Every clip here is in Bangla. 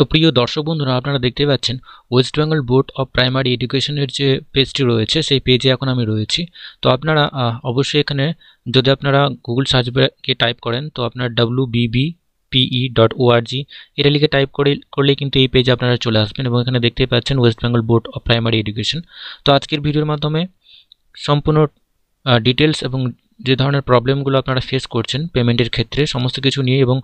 তো প্রিয় দর্শক বন্ধুরা আপনারা দেখতে পাচ্ছেন West Bengal Board of Primary এডুকেশনের যে পেজটি রয়েছে সেই পেজে এখন আমি রয়েছি তো আপনারা অবশ্যই এখানে যদি আপনারা গুগল সার্চ টাইপ করেন তো আপনার ডাব্লু বিবি পিই ডট ওআরজি এটা লিখে টাইপ করে করলে কিন্তু এই পেজে আপনারা চলে আসবেন এবং এখানে দেখতে পাচ্ছেন West Bengal Board of Primary Education তো আজকের ভিডিওর মাধ্যমে সম্পূর্ণ ডিটেলস এবং যে ধরনের প্রবলেমগুলো আপনারা ফেস করছেন পেমেন্টের ক্ষেত্রে সমস্ত কিছু নিয়ে এবং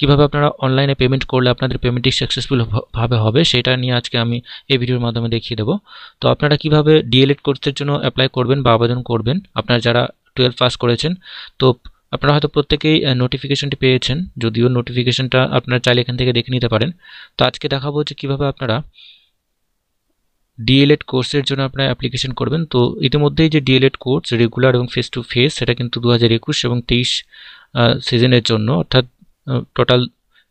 কিভাবে আপনারা অনলাইনে পেমেন্ট করলে আপনাদের পেমেন্টটি সাকসেসফুলভাবে হবে সেটা নিয়ে আজকে আমি এই ভিডিওর মাধ্যমে দেখিয়ে দেবো তো আপনারা কিভাবে ডিএলএড কোর্সের জন্য অ্যাপ্লাই করবেন বা আবেদন করবেন আপনারা যারা টুয়েলভ পাস করেছেন তো আপনারা হয়তো প্রত্যেকেই নোটিফিকেশনটি পেয়েছেন যদিও নোটিফিকেশনটা আপনারা চাইলে এখান থেকে দেখে নিতে পারেন তো আজকে দেখাবো যে কীভাবে আপনারা ডিএলএড কোর্সের জন্য আপনারা অ্যাপ্লিকেশন করবেন তো ইতিমধ্যেই যে ডিএলএড কোর্স রেগুলার এবং ফেস টু ফেস সেটা কিন্তু দু হাজার একুশ এবং তেইশ সিজনের জন্য অর্থাৎ টোটাল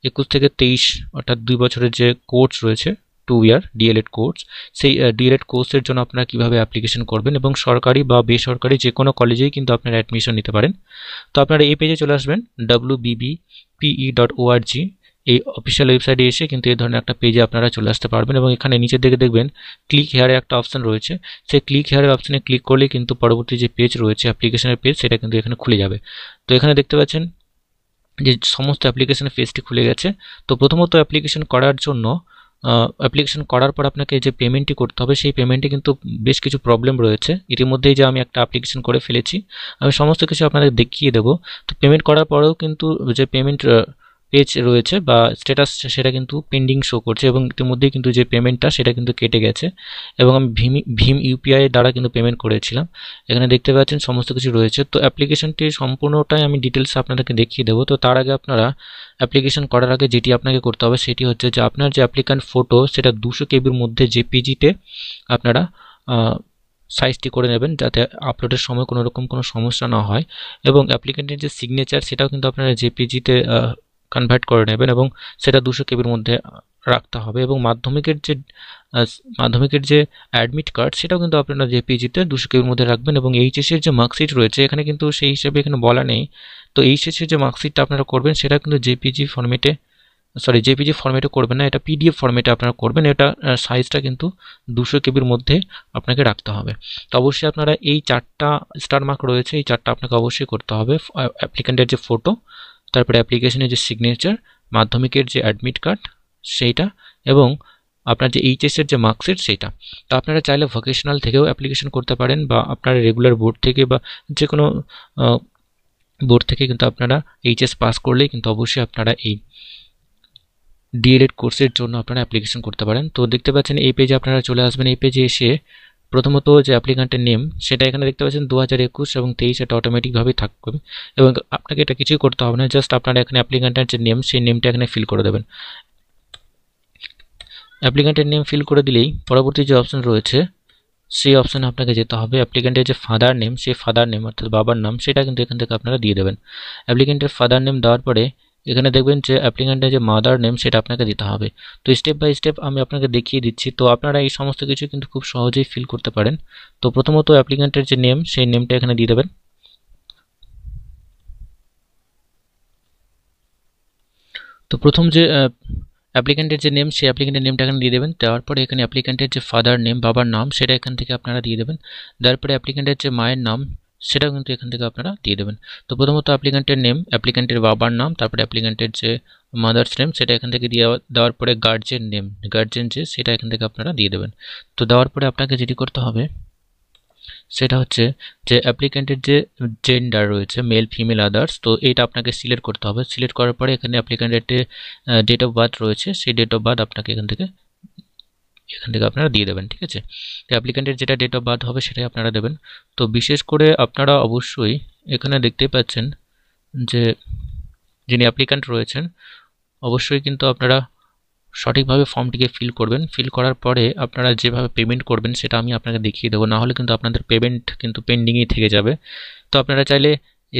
একুশ থেকে তেইশ অর্থাৎ দুই বছরের যে কোর্স রয়েছে টু ইয়ার ডিএলএড কোর্স সেই ডিএলএড কোর্সের জন্য আপনারা কীভাবে অ্যাপ্লিকেশন করবেন এবং সরকারি বা বেসরকারি যে কোনো কলেজেই কিন্তু আপনারা অ্যাডমিশন নিতে পারেন তো আপনারা এই পেজে চলে আসবেন ডাব্লু পিই ডট ওআরজি এই অফিসিয়াল ওয়েবসাইটে এসে কিন্তু এই ধরনের একটা পেজে আপনারা চলে আসতে পারবেন এবং এখানে নিচের দিকে দেখবেন ক্লিক হেয়ারে একটা অপশান রয়েছে সেই ক্লিক হেয়ারের অপশানে ক্লিক করলে কিন্তু পরবর্তী যে পেজ রয়েছে অ্যাপ্লিকেশনের পেজ সেটা কিন্তু এখানে খুলে যাবে তো এখানে দেখতে পাচ্ছেন যে সমস্ত অ্যাপ্লিকেশন ফেসটি খুলে গেছে তো প্রথমত অ্যাপ্লিকেশন করার জন্য অ্যাপ্লিকেশন করার পর আপনাকে যে পেমেন্টটি করতে হবে সেই পেমেন্টে কিন্তু বেশ কিছু প্রবলেম রয়েছে ইতিমধ্যেই যে আমি একটা অ্যাপ্লিকেশন করে ফেলেছি আমি সমস্ত কিছু আপনাদের দেখিয়ে দেবো তো পেমেন্ট করার পরেও কিন্তু যে পেমেন্ট পেজ রয়েছে বা স্ট্যাটাস সেটা কিন্তু পেন্ডিং শো করছে এবং ইতিমধ্যেই কিন্তু যে পেমেন্টটা সেটা কিন্তু কেটে গেছে এবং আমি ভিম ভিম ইউপিআই দ্বারা কিন্তু পেমেন্ট করেছিলাম এখানে দেখতে পাচ্ছেন সমস্ত কিছু রয়েছে তো অ্যাপ্লিকেশনটি সম্পূর্ণটাই আমি ডিটেলস আপনাদেরকে দেখিয়ে দেবো তো তার আগে আপনারা অ্যাপ্লিকেশন করার আগে যেটি আপনাকে করতে হবে সেটি হচ্ছে যে আপনার যে অ্যাপ্লিকান্ট ফটো সেটা দুশো কেবির মধ্যে জেপিজিতে আপনারা সাইজটি করে নেবেন যাতে আপলোডের সময় কোনো রকম কোনো সমস্যা না হয় এবং অ্যাপ্লিকেন্টের যে সিগনেচার সেটাও কিন্তু আপনারা জেপিজিতে কনভার্ট করে নেবেন এবং সেটা দুশো কেবির মধ্যে রাখতে হবে এবং মাধ্যমিকের যে মাধ্যমিকের যে অ্যাডমিট কার্ড সেটাও কিন্তু আপনারা জেপিজিতে দুশো কেবির মধ্যে রাখবেন এবং এইচএসের যে মার্কশিট রয়েছে এখানে কিন্তু সেই হিসাবে এখানে বলা নেই তো এইচএসের যে মার্কশিটটা আপনারা করবেন সেটা কিন্তু জেপিজি ফর্মেটে সরি জেপিজি ফর্মেটে করবেন না এটা পিডিএফ ফর্মেটে আপনারা করবেন এটা সাইজটা কিন্তু দুশো কেবির মধ্যে আপনাকে রাখতে হবে তো অবশ্যই আপনারা এই চারটা স্টার মার্ক রয়েছে এই চারটা আপনাকে অবশ্যই করতে হবে অ্যাপ্লিকেন্টের যে ফটো তারপরে অ্যাপ্লিকেশনের যে সিগনেচার মাধ্যমিকের যে অ্যাডমিট কার্ড সেইটা এবং আপনার যে এইচএসের যে মার্কশিট সেইটা তো আপনারা চাইলে ভোকেশনাল থেকেও অ্যাপ্লিকেশন করতে পারেন বা আপনারা রেগুলার বোর্ড থেকে বা যে কোনো বোর্ড থেকে কিন্তু আপনারা এইচএস পাস করলেই কিন্তু অবশ্যই আপনারা এই ডিএলএড কোর্সের জন্য আপনারা অ্যাপ্লিকেশন করতে পারেন তো দেখতে পাচ্ছেন এই পেজে আপনারা চলে আসবেন এই পেজে এসে প্রথমত যে অ্যাপ্লিকান্টের নেম সেটা এখানে দেখতে পাচ্ছেন দু হাজার একুশ এবং তেইশ এটা অটোমেটিকভাবেই থাকবে এবং আপনাকে এটা কিছুই করতে হবে না জাস্ট আপনারা এখানে অ্যাপ্লিকান্টের যে নেম সেই নেমটা এখানে ফিল করে দেবেন অ্যাপ্লিকান্টের নেম ফিল করে দিলেই পরবর্তী যে অপশান রয়েছে সেই অপশানে আপনাকে যেতে হবে অ্যাপ্লিকেন্টের যে ফাদার নেম সেই ফাদার নেম অর্থাৎ বাবার নাম সেটা কিন্তু এখান থেকে আপনারা দিয়ে দেবেন অ্যাপ্লিকেন্টের ফাদার নেম দেওয়ার পরে এখানে দেখবেন যে অ্যাপ্লিকেন্টের যে মাদার নেম সেটা আপনাকে দিতে হবে তো স্টেপ বাই স্টেপ আমি আপনাকে দেখিয়ে দিচ্ছি তো আপনারা এই সমস্ত কিছু কিন্তু খুব সহজেই ফিল করতে পারেন তো প্রথমত অ্যাপ্লিকেন্টের যে নেম সেই নেমটা এখানে দিয়ে দেবেন তো প্রথম যে অ্যাপ্লিকেন্টের যে নেম সেই অ্যাপ্লিকেন্টের নেমটা এখানে দিয়ে দেবেন তারপরে এখানে অ্যাপ্লিকেন্টের যে ফাদার নেম বাবার নাম সেটা এখান থেকে আপনারা দিয়ে দেবেন তারপরে অ্যাপ্লিকেন্টের যে মায়ের নাম সেটাও কিন্তু এখান থেকে আপনারা দিয়ে দেবেন তো প্রথমত অ্যাপ্লিক্যান্টের নেম অ্যাপ্লিক্যান্টের বাবার নাম তারপরে অ্যাপ্লিক্যান্টের যে মাদার্স নেম সেটা এখান থেকে দিয়ে দেওয়ার পরে গার্জেন নেম গার্জেন যে সেটা এখান থেকে আপনারা দিয়ে দেবেন তো দেওয়ার পরে আপনাকে যেটি করতে হবে সেটা হচ্ছে যে অ্যাপ্লিক্যান্টের যে জেন্ডার রয়েছে মেল ফিমেল আদার্স তো এটা আপনাকে সিলেক্ট করতে হবে সিলেক্ট করার পরে এখানে অ্যাপ্লিক্যান্টের ডেট অফ বার্থ রয়েছে সেই ডেট অফ বার্থ আপনাকে এখান থেকে এখান থেকে আপনারা দিয়ে দেবেন ঠিক আছে তো অ্যাপ্লিক্যান্টের যেটা ডেট অফ বার্থ হবে সেটাই আপনারা দেবেন তো বিশেষ করে আপনারা অবশ্যই এখানে দেখতে পাচ্ছেন যে যিনি অ্যাপ্লিকান্ট রয়েছেন অবশ্যই কিন্তু আপনারা সঠিকভাবে ফর্মটিকে ফিল করবেন ফিল করার পরে আপনারা যেভাবে পেমেন্ট করবেন সেটা আমি আপনাকে দেখিয়ে দেবো নাহলে কিন্তু আপনাদের পেমেন্ট কিন্তু পেন্ডিংয়েই থেকে যাবে তো আপনারা চাইলে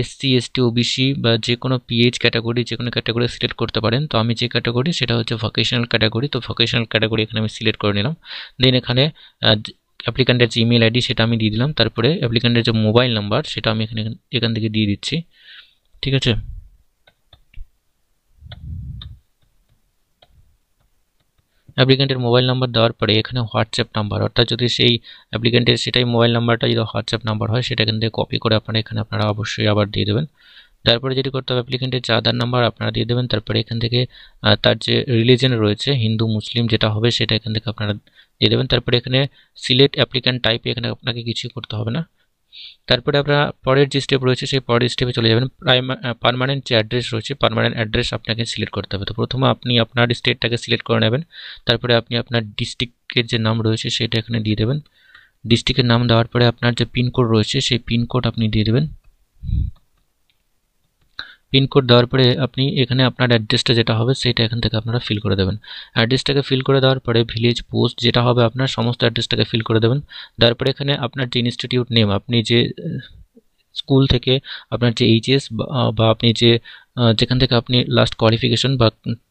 এসসি এসটি ওবিসি বা যে কোনো পিএইচ ক্যাটাগরি যে কোনো ক্যাটাগরি সিলেক্ট করতে পারেন তো আমি যে ক্যাটাগরি সেটা হচ্ছে ভোকেশনাল ক্যাটাগরি তো ভোকেশনাল ক্যাটাগরি এখানে আমি সিলেক্ট করে নিলাম দেন এখানে অ্যাপ্লিকান্টের যে ইমেল আইডি সেটা আমি দিয়ে দিলাম তারপরে অ্যাপ্লিকান্টের যে মোবাইল নাম্বার সেটা আমি এখানে এখান থেকে দিয়ে দিচ্ছি ঠিক আছে অ্যাপ্লিকেন্টের মোবাইল নাম্বার দেওয়ার পরে এখানে হোয়াটসঅ্যাপ নাম্বার অর্থাৎ যদি সেই অ্যাপ্লিকেন্টের সেটাই মোবাইল নাম্বারটা যদি হোয়াটসঅ্যাপ নাম্বার হয় সেটা কিন্তু কপি করে আপনারা এখানে আপনারা অবশ্যই আবার দিয়ে দেবেন তারপরে যেটি করতে হবে অ্যাপ্লিকেন্টের যে আধার নাম্বার আপনারা দিয়ে দেবেন তারপরে এখান থেকে তার যে রিলিজন রয়েছে হিন্দু মুসলিম যেটা হবে সেটা এখান থেকে আপনারা দিয়ে দেবেন তারপরে এখানে সিলেক্ট অ্যাপ্লিকেন্ট টাইপে এখানে আপনাকে কিছুই করতে হবে না তারপরে আপনারা পরের যে স্টেপ রয়েছে সেই পরের স্টেপে চলে যাবেন পারমানেন্ট যে অ্যাড্রেস রয়েছে পারমানেন্ট অ্যাড্রেস আপনাকে সিলেক্ট করতে হবে তো প্রথমে আপনি আপনার স্টেটটাকে সিলেক্ট করে নেবেন তারপরে আপনি আপনার ডিস্ট্রিক্টের যে নাম রয়েছে সেটা এখানে দিয়ে দেবেন ডিস্ট্রিক্টের নাম দেওয়ার পরে আপনার যে পিনকোড রয়েছে সেই পিনকোড আপনি দিয়ে দেবেন পিনকোড দেওয়ার পরে আপনি এখানে আপনার অ্যাড্রেসটা যেটা হবে সেটা এখান থেকে আপনারা ফিল করে দেবেন অ্যাড্রেসটাকে ফিল করে দেওয়ার পরে ভিলেজ পোস্ট যেটা হবে আপনার সমস্ত অ্যাড্রেসটাকে ফিল করে দেবেন তারপরে এখানে আপনার যে ইনস্টিটিউট নেম আপনি যে স্কুল থেকে আপনার যে এইচএস বা আপনি যে যেখান থেকে আপনি লাস্ট কোয়ালিফিকেশন বা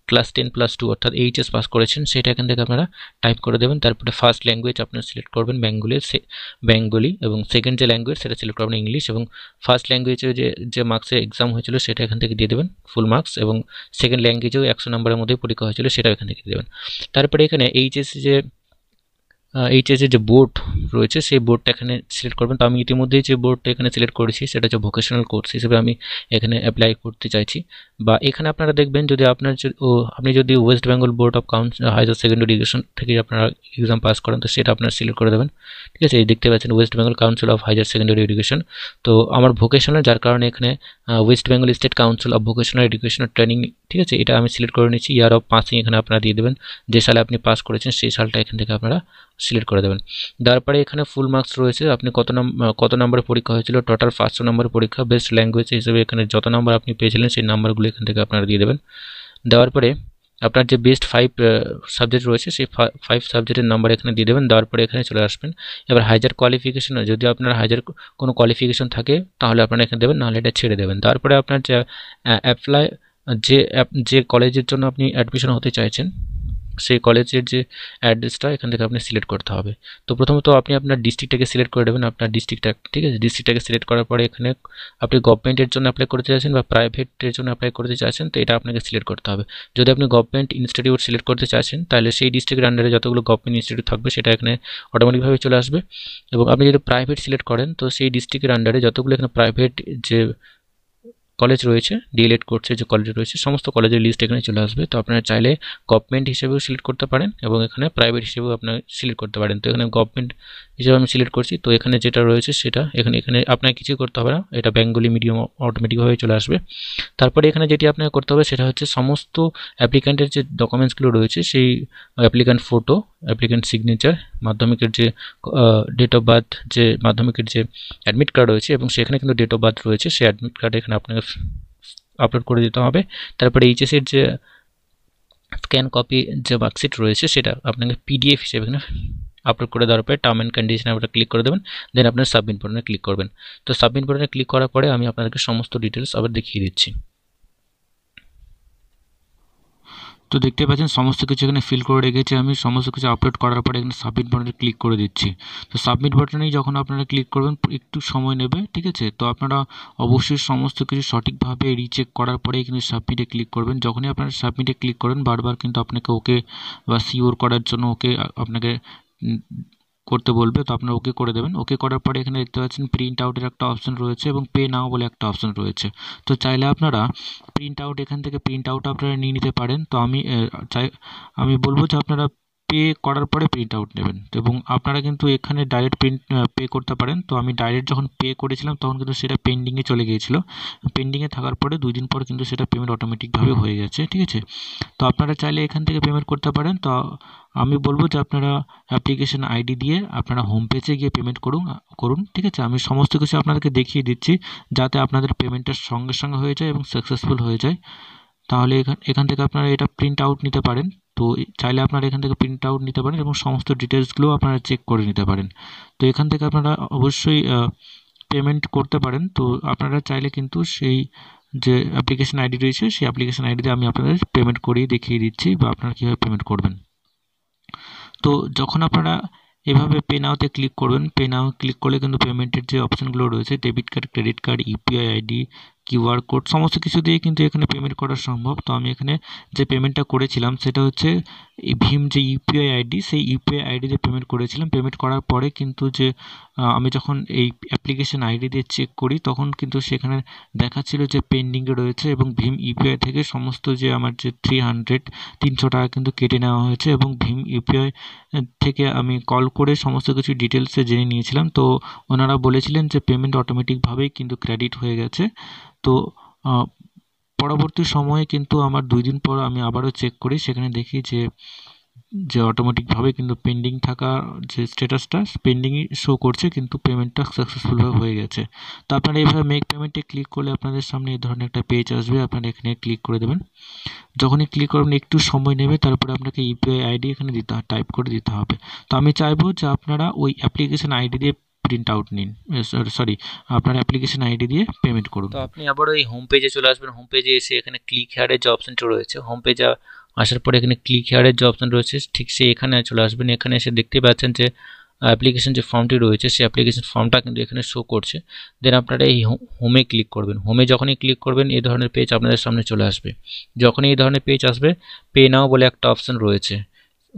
ক্লাস টেন প্লাস টু অর্থাৎ এইচএস পাস করেছেন সেটা এখান থেকে আপনারা টাইপ করে দেবেন তারপরে ফার্স্ট ল্যাঙ্গুয়েজ আপনারা সিলেক্ট করবেন বেঙ্গলি বেঙ্গলি এবং সেকেন্ড যে ল্যাঙ্গুয়েজ সেটা সিলেক্ট করবেন ইংলিশ এবং ফার্স্ট ল্যাঙ্গুয়েজে যে যে মার্কসে এক্সাম হয়েছিল সেটা এখান থেকে দিয়ে দেবেন ফুল মার্কস এবং সেকেন্ড ল্যাঙ্গুয়েজেও একশো নম্বরের মধ্যে পরীক্ষা হয়েছিল সেটাও এখান থেকে দিয়ে দেবেন তারপরে এখানে এইচএস যে এই যে বোর্ড রয়েছে সেই বোর্ডটা এখানে সিলেক্ট করবেন তো আমি ইতিমধ্যেই যে বোর্ডটা এখানে সিলেক্ট করেছি সেটা হচ্ছে ভোকেশনাল কোর্স হিসেবে আমি এখানে অ্যাপ্লাই করতে চাইছি বা এখানে আপনারা দেখবেন যদি আপনার আপনি যদি West Bengal Board of Council Higher Secondary Education থেকে আপনারা এক্সাম পাস করেন তো সেটা আপনারা সিলেক্ট করে দেবেন ঠিক আছে এই দেখতে পাচ্ছেন West Bengal Council of Higher Secondary Education তো আমার ভোকেশনাল যার কারণে এখানে West Bengal State Council of Vocational Education Training ঠিক আছে এটা আমি সিলেক্ট করে নিচ্ছি ইয়ার অফ পাসিং এখানে আপনারা দিয়ে দেবেন যে সালে আপনি পাস করেছেন সেই সালটা এখান থেকে আপনারা সিলেক্ট করে দেবেন তারপরে এখানে ফুল মার্কস রয়েছে আপনি কত নম্বর কত নম্বরের পরীক্ষা হয়েছিল টোটাল পাঁচশো নম্বর পরীক্ষা বেস্ট ল্যাঙ্গুয়েজ হিসেবে এখানে যত নম্বর আপনি পেয়েছিলেন সেই নাম্বারগুলো এখান থেকে আপনারা দিয়ে দেবেন দেওয়ার পরে আপনার যে বেস্ট ফাইভ সাবজেক্ট রয়েছে সেই ফাইভ সাবজেক্টের নাম্বার এখানে দিয়ে দেবেন দেওয়ার পরে এখানে চলে আসবেন এবার হাইজার কোয়ালিফিকেশন যদি আপনার হাইজার কোনো কোয়ালিফিকেশন থাকে তাহলে আপনারা এখানে দেবেন নাহলে এটা ছেড়ে দেবেন তারপরে আপনার যে অ্যাপ্লাই যে যে কলেজের জন্য আপনি অ্যাডমিশন হতে চাইছেন সেই কলেজের যে অ্যাড্রেসটা এখান থেকে আপনি সিলেক্ট করতে হবে তো প্রথমত আপনি আপনার ডিস্ট্রিক্টটাকে সিলেক্ট করে দেবেন আপনার ডিস্ট্রিক্টটা ঠিক আছে ডিস্ট্রিক্টটাকে সিলেক্ট করার পরে এখানে আপনি গভর্নমেন্টের জন্য অ্যাপ্লাই করতে চাইছেন বা প্রাইভেটের জন্য অ্যাপ্লাই করতে চাইছেন তো এটা আপনাকে সিলেক্ট করতে হবে যদি আপনি গভর্নমেন্ট ইনস্টিটিউট সিলেক্ট করতে চাইছেন তাহলে সেই ডিস্ট্রিক্টের আন্ডারে যতগুলো গভর্নমেন্ট ইনস্টিটিউট থাকবে সেটা এখানে অটোমেটিকভাবে চলে আসবে এবং আপনি যদি প্রাইভেট সিলেক্ট করেন তো সেই ডিস্ট্রিক্টের আন্ডারে যতগুলো এখানে প্রাইভেট যে কলেজ রয়েছে ডিএলএড কোর্সের যে কলেজ রয়েছে সমস্ত কলেজের লিস্ট এখানে চলে আসবে তো আপনারা চাইলে গভর্নমেন্ট হিসেবেও সিলেক্ট করতে পারেন এবং এখানে প্রাইভেট হিসেবেও আপনারা সিলেক্ট করতে পারেন তো এখানে গভর্নমেন্ট হিসেবে আমি সিলেক্ট করছি তো এখানে যেটা রয়েছে সেটা এখানে এখানে আপনাকে কিছু করতে হবে না এটা বেঙ্গলি মিডিয়াম অটোমেটিকভাবে চলে আসবে তারপরে এখানে যেটি আপনাকে করতে হবে সেটা হচ্ছে সমস্ত অ্যাপ্লিক্যান্টের যে ডকুমেন্টসগুলো রয়েছে সেই অ্যাপ্লিক্যান্ট ফটো অ্যাপ্লিক্যান্ট সিগনেচার মাধ্যমিকের যে ডেট অফ বার্থ যে মাধ্যমিকের যে অ্যাডমিট কার্ড রয়েছে এবং সেখানে কিন্তু ডেট অফ বার্থ রয়েছে সেই অ্যাডমিট কার্ড এখানে আপনাকে আপলোড করে দিতে হবে তারপরে এইচএসের যে স্ক্যান কপি যে মার্কশিট রয়েছে সেটা আপনাকে পিডিএফ হিসেবে এখানে আপলোড করে দেওয়ার পরে টার্ম অ্যান্ড কন্ডিশনে আপনারা ক্লিক করে দেবেন দেন আপনার সাবমিট বাটনে ক্লিক করবেন তো সাবমিট বাটনে ক্লিক করার পরে আমি আপনাদেরকে সমস্ত ডিটেলস আবার দেখিয়ে দিচ্ছি তো দেখতে পাচ্ছেন সমস্ত কিছু এখানে ফিল করে রেখেছি আমি সমস্ত কিছু আপলোড করার পরে এখানে সাবমিট বাটনে ক্লিক করে দিচ্ছি তো সাবমিট বাটনেই যখন আপনারা ক্লিক করবেন একটু সময় নেবে ঠিক আছে তো আপনারা অবশ্যই সমস্ত কিছু সঠিকভাবে রিচেক করার পরে এখানে সাবমিটে ক্লিক করবেন যখনই আপনারা সাবমিটে ক্লিক করেন বারবার কিন্তু আপনাকে ওকে বা সিওর করার জন্য ওকে আপনাকে করতে বলবে তো আপনারা ওকে করে দেবেন ওকে করার পরে এখানে দেখতে পাচ্ছেন প্রিন্ট আউটের একটা অপশন রয়েছে এবং পে নাও বলে একটা অপশন রয়েছে তো চাইলে আপনারা প্রিন্ট আউট এখান থেকে প্রিন্ট আউট আপনারা নিয়ে নিতে পারেন তো আমি চাই আমি বলবো যে আপনারা পে করার পরে প্রিন্ট আউট নেবেন এবং আপনারা কিন্তু এখানে ডাইরেক্ট প্রিন্ট পে করতে পারেন তো আমি ডাইরেক্ট যখন পে করেছিলাম তখন কিন্তু সেটা পেন্ডিংয়ে চলে গিয়েছিলো পেন্ডিংয়ে থাকার পরে দুই দিন পর কিন্তু সেটা পেমেন্ট অটোমেটিকভাবে হয়ে গেছে ঠিক আছে তো আপনারা চাইলে এখান থেকে পেমেন্ট করতে পারেন তো আমি বলবো যে আপনারা অ্যাপ্লিকেশন আইডি দিয়ে আপনারা হোম পেজে গিয়ে পেমেন্ট করুন করুন ঠিক আছে আমি সমস্ত কিছু আপনাদেরকে দেখিয়ে দিচ্ছি যাতে আপনাদের পেমেন্টটা সঙ্গে সঙ্গে হয়ে যায় এবং সাকসেসফুল হয়ে যায় তাহলে এখান এখান থেকে আপনারা এটা প্রিন্ট আউট নিতে পারেন তো চাইলে আপনারা এখান থেকে প্রিন্ট আউট নিতে পারেন এবং সমস্ত ডিটেলসগুলো আপনারা চেক করে নিতে পারেন তো এখান থেকে আপনারা অবশ্যই পেমেন্ট করতে পারেন তো আপনারা চাইলে কিন্তু সেই যে অ্যাপ্লিকেশন আইডি রয়েছে সেই অ্যাপ্লিকেশন আইডিতে আমি আপনাদের পেমেন্ট করিয়ে দেখিয়ে দিচ্ছি বা আপনারা কীভাবে পেমেন্ট করবেন তো যখন আপনারা এভাবে পে নাওতে ক্লিক করবেন পে নাও ক্লিক করলে কিন্তু পেমেন্টের যে অপশানগুলো রয়েছে debit card credit card UPI ID QR code সমস্ত কিছু দিয়ে কিন্তু এখানে পেমেন্ট করা সম্ভব তো আমি এখানে যে পেমেন্টটা করেছিলাম সেটা হচ্ছে এই ভীম যে ইউপিআই আইডি সেই ইউপিআই আইডিতে পেমেন্ট করেছিলাম পেমেন্ট করার পরে কিন্তু যে আমি যখন এই অ্যাপ্লিকেশন আইডি দিয়ে চেক করি তখন কিন্তু সেখানে দেখাচ্ছিল যে পেন্ডিংয়ে রয়েছে এবং ভীম ইউপিআই থেকে সমস্ত যে আমার যে থ্রি হান্ড্রেড তিনশো টাকা কিন্তু কেটে নেওয়া হয়েছে এবং ভীম ইউপিআই থেকে আমি কল করে সমস্ত কিছু ডিটেলসে জেনে নিয়েছিলাম তো ওনারা বলেছিলেন যে পেমেন্ট অটোমেটিকভাবেই কিন্তু ক্রেডিট হয়ে গেছে তো পরবর্তী সময়ে কিন্তু আমার দুই দিন পর আমি আবারও চেক করি সেখানে দেখি যে যে অটোমেটিকভাবে কিন্তু পেন্ডিং থাকা যে স্ট্যাটাসটা পেন্ডিংই শো করছে কিন্তু পেমেন্টটা সাকসেসফুলভাবে হয়ে গেছে তো আপনারা এইভাবে মেক পেমেন্টে ক্লিক করলে আপনাদের সামনে এই ধরনের একটা পেজ আসবে আপনারা এখানে ক্লিক করে দেবেন যখনই ক্লিক করবেন একটু সময় নেবে তারপরে আপনাকে ইউপিআই আইডি এখানে দিতে টাইপ করে দিতে হবে তো আমি চাইবো যে আপনারা ওই অ্যাপ্লিকেশন আইডি দিয়ে প্রিন্ট আউট নিন সরি আপনার অ্যাপ্লিকেশন আইডি দিয়ে পেমেন্ট করুন তো আপনি আবার ওই হোম পেজে চলে আসবেন হোম পেজে এসে এখানে ক্লিক হেয়ারের যে অপশনটা রয়েছে হোম পেজে আসার পরে এখানে ক্লিক হেয়ারের যে অপশন রয়েছে ঠিক সে এখানে চলে আসবেন এখানে এসে দেখতে পাচ্ছেন যে অ্যাপ্লিকেশন যে ফর্মটি রয়েছে সেই অ্যাপ্লিকেশন ফর্মটা কিন্তু এখানে শো করছে দেন আপনারা এই হোমে ক্লিক করবেন হোমে যখনই ক্লিক করবেন এই ধরনের পেজ আপনাদের সামনে চলে আসবে যখনই এই ধরনের পেজ আসবে পে নাও বলে একটা অপশন রয়েছে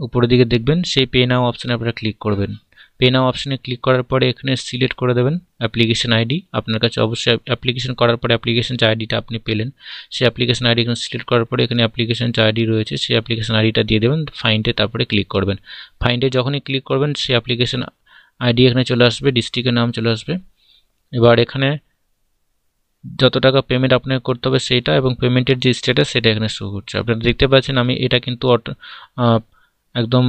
উপরের দিকে দেখবেন সেই পে নাও অপশানে আপনারা ক্লিক করবেন পে নাও অপশানে ক্লিক করার পরে এখানে সিলেক্ট করে দেবেন অ্যাপ্লিকেশন আইডি আপনার কাছে অবশ্যই অ্যাপ্লিকেশন করার পরে অ্যাপ্লিকেশন আইডিটা আপনি পেলেন সেই অ্যাপ্লিকেশন আইডি এখানে সিলেক্ট করার পরে এখানে অ্যাপ্লিকেশন আইডি রয়েছে সেই অ্যাপ্লিকেশন আইডিটা দিয়ে দেবেন ফাইনটে তারপরে ক্লিক করবেন ফাইন্ডে যখনই ক্লিক করবেন সেই অ্যাপ্লিকেশন আইডি এখানে চলে আসবে ডিস্ট্রিক্টের নাম চলে আসবে এবার এখানে যত টাকা পেমেন্ট আপনাকে করতে হবে সেটা এবং পেমেন্টের যে স্টেটাস সেটা এখানে শো করছে আপনারা দেখতে পাচ্ছেন আমি এটা কিন্তু একদম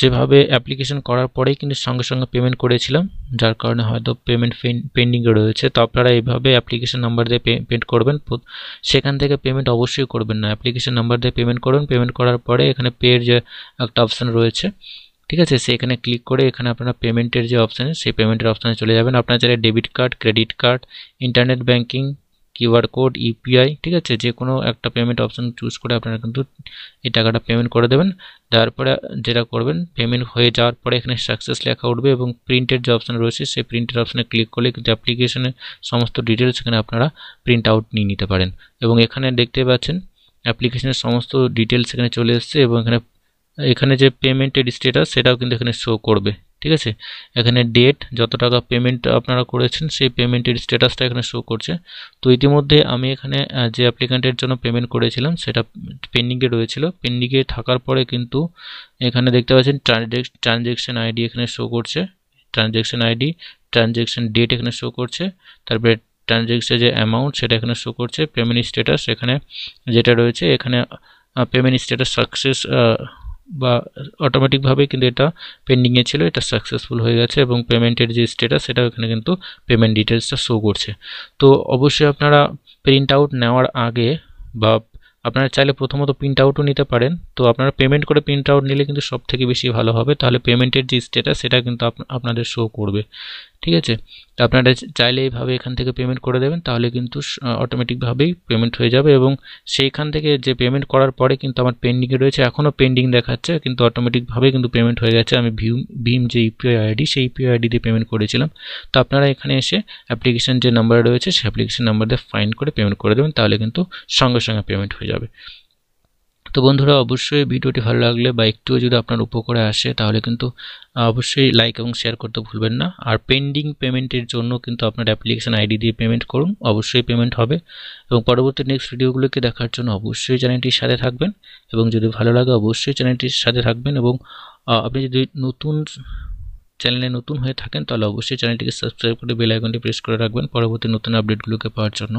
যেভাবে অ্যাপ্লিকেশন করার পরেই কিন্তু সঙ্গে সঙ্গে পেমেন্ট করেছিলাম যার কারণে হয়তো পেমেন্ট পেন্ডিংয়ে রয়েছে তো আপনারা এইভাবে অ্যাপ্লিকেশন নাম্বার দিয়ে পেমেন্ট করবেন সেখান থেকে পেমেন্ট অবশ্যই করবেন না অ্যাপ্লিকেশন নাম্বার দিয়ে পেমেন্ট করবেন পেমেন্ট করার পরে এখানে পেয়ের যে একটা অপশান রয়েছে ঠিক আছে সেখানে ক্লিক করে এখানে আপনারা পেমেন্টের যে অপশানে সেই পেমেন্টের অপশানে চলে যাবেন আপনারা চাইলে debit card credit card internet banking QR code UPI ঠিক আছে যে কোনো একটা পেমেন্ট অপশন চুজ করে আপনারা কিন্তু এই টাকাটা পেমেন্ট করে দেবেন তারপরে যেটা করবেন পেমেন্ট হয়ে যাওয়ার পরে এখানে সাকসেস লেখা উঠবে এবং প্রিন্টের যে অপশান রয়েছে সেই প্রিন্টের অপশনে ক্লিক করলে কিন্তু অ্যাপ্লিকেশনের সমস্ত ডিটেলস এখানে আপনারা প্রিন্ট আউট নিয়ে নিতে পারেন এবং এখানে দেখতে পাচ্ছেন অ্যাপ্লিকেশনের সমস্ত ডিটেলস এখানে চলে এসছে এবং এখানে এখানে যে পেমেন্টের স্টেটাস সেটাও কিন্তু এখানে শো করবে ঠিক আছে এখানে ডেট যত টাকা পেমেন্ট আপনারা করেছেন সেই পেমেন্টের স্ট্যাটাসটা এখানে শো করছে তো ইতিমধ্যে আমি এখানে যে অ্যাপ্লিক্যান্টের জন্য পেমেন্ট করেছিলাম সেটা পেন্ডিংয়ে রয়েছিল পেন্ডিংয়ে থাকার পরে কিন্তু এখানে দেখতে পাচ্ছেন ট্রানজ্যাকশন আইডি এখানে শো করছে ট্রানজ্যাকশন আইডি ট্রানজ্যাকশন ডেট এখানে শো করছে তারপরে ট্রানজ্যাকশনের যে অ্যামাউন্ট সেটা এখানে শো করছে পেমেন্ট স্ট্যাটাস এখানে যেটা রয়েছে এখানে পেমেন্ট স্ট্যাটাস সাকসেস বা অটোমেটিকভাবে কিন্তু এটা পেন্ডিংয়ে ছিল এটা সাকসেসফুল হয়ে গেছে এবং পেমেন্টের যে স্টেটাস সেটা ওখানে কিন্তু পেমেন্ট ডিটেলসটা শো করছে তো অবশ্যই আপনারা প্রিন্ট আউট নেওয়ার আগে বা আপনারা চাইলে প্রথমত প্রিন্ট আউটও নিতে পারেন তো আপনারা পেমেন্ট করে প্রিন্ট আউট নিলে কিন্তু সব থেকে বেশি ভালো হবে তাহলে পেমেন্টের যে স্টেটাস সেটা কিন্তু আপনাদের শো করবে ঠিক আছে তো আপনারা চাইলে এইভাবে এখান থেকে পেমেন্ট করে দেবেন তাহলে কিন্তু অটোমেটিকভাবেই পেমেন্ট হয়ে যাবে এবং সেইখান থেকে যে পেমেন্ট করার পরে কিন্তু আমার পেন্ডিংয়ে রয়েছে এখনও পেন্ডিং দেখাচ্ছে কিন্তু অটোমেটিকভাবে কিন্তু পেমেন্ট হয়ে গেছে আমি ভিম ভিম যে ইউপিআই e আইডি সেই ইউপিআই e আইডি দিয়ে পেমেন্ট করেছিলাম তো আপনারা এখানে এসে অ্যাপ্লিকেশান যে নাম্বার রয়েছে সেই অ্যাপ্লিকেশন নাম্বার দিয়ে ফাইন করে পেমেন্ট করে দেবেন তাহলে কিন্তু সঙ্গে সঙ্গে পেমেন্ট হয়ে যাবে তো বন্ধুরা অবশ্যই ভিডিওটি ভালো লাগলে বা একটুও যদি আপনার উপকারে আসে তাহলে কিন্তু অবশ্যই লাইক এবং শেয়ার করতে ভুলবেন না আর পেন্ডিং পেমেন্টের জন্য কিন্তু আপনার অ্যাপ্লিকেশান আইডি দিয়ে পেমেন্ট করুন অবশ্যই পেমেন্ট হবে এবং পরবর্তী নেক্সট ভিডিওগুলোকে দেখার জন্য অবশ্যই চ্যানেলটির সাথে থাকবেন এবং যদি ভালো লাগে অবশ্যই চ্যানেলটির সাথে থাকবেন এবং আপনি যদি নতুন চ্যানেলে নতুন হয়ে থাকেন তাহলে অবশ্যই চ্যানেলটিকে সাবস্ক্রাইব করে বেল আইকনটি প্রেস করে রাখবেন পরবর্তী নতুন আপডেটগুলোকে পাওয়ার জন্য